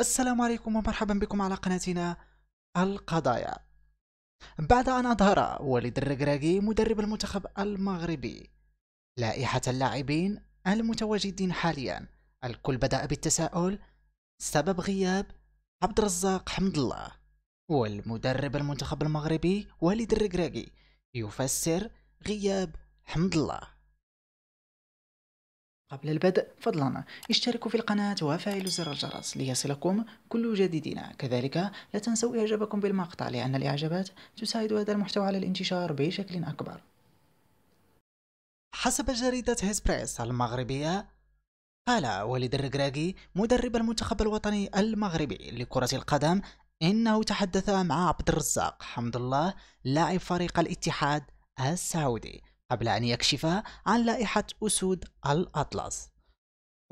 السلام عليكم ومرحبا بكم على قناتنا القضايا بعد أن أظهر وليد الركراكي مدرب المنتخب المغربي لائحة اللاعبين المتواجدين حاليا الكل بدأ بالتساؤل سبب غياب عبد الرزاق حمد الله والمدرب المنتخب المغربي وليد الركراكي يفسر غياب حمد الله قبل البدء فضلا اشتركوا في القناة وفعلوا زر الجرس ليصلكم كل جديدنا كذلك لا تنسوا إعجابكم بالمقطع لأن الإعجابات تساعد هذا المحتوى على الانتشار بشكل أكبر حسب جريدة هيسبريس المغربية قال وليد الركراكي مدرب المنتخب الوطني المغربي لكرة القدم إنه تحدث مع عبد الرزاق حمد الله لاعب فريق الاتحاد السعودي قبل أن يكشف عن لائحة أسود الأطلس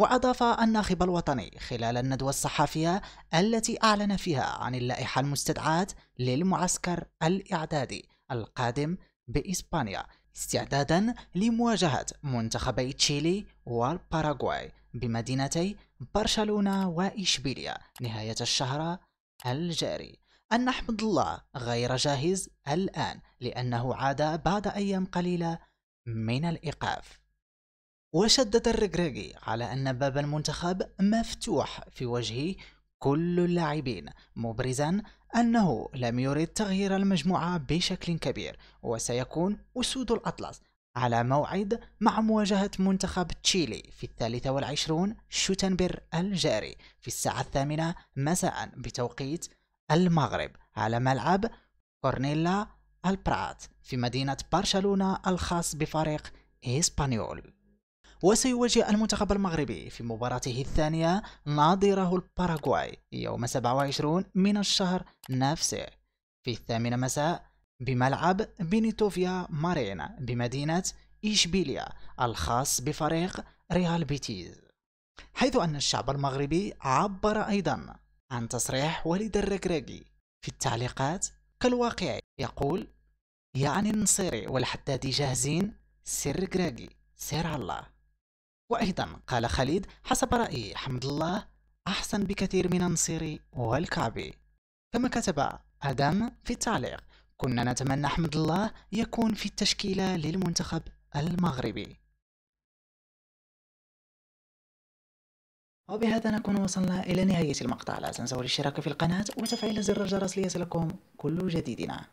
وأضاف الناخب الوطني خلال الندوة الصحفية التي أعلن فيها عن اللائحة المستدعاة للمعسكر الإعدادي القادم بإسبانيا استعدادا لمواجهة منتخبي تشيلي والباراغواي بمدينتي برشلونة وإشبيليا نهاية الشهر الجاري أن حمد الله غير جاهز الآن لأنه عاد بعد أيام قليلة من الإيقاف وشدد الرجراجي على أن باب المنتخب مفتوح في وجه كل اللاعبين مبرزا أنه لم يرد تغيير المجموعة بشكل كبير وسيكون أسود الأطلس على موعد مع مواجهة منتخب تشيلي في الثالثة والعشرون شوتنبر الجاري في الساعة الثامنة مساء بتوقيت المغرب على ملعب كورنيلا البرات في مدينة برشلونة الخاص بفريق إسبانيول وسيواجه المنتخب المغربي في مباراته الثانية ناظره الباراغواي يوم 27 من الشهر نفسه في الثامنة مساء بملعب بينيتوفيا مارينا بمدينة إشبيليا الخاص بفريق ريال بيتيز حيث أن الشعب المغربي عبر أيضا عن تصريح وليد الركراكي في التعليقات كالواقع يقول يعني النصيري والحدادي جاهزين سير كراكي سير على الله وأيضا قال خالد حسب رأيي حمد الله أحسن بكثير من النصيري والكعبي كما كتب آدم في التعليق كنا نتمنى حمد الله يكون في التشكيلة للمنتخب المغربي وبهذا نكون وصلنا إلى نهاية المقطع لا تنسوا الاشتراك في القناة وتفعيل زر الجرس ليصلكم كل جديدنا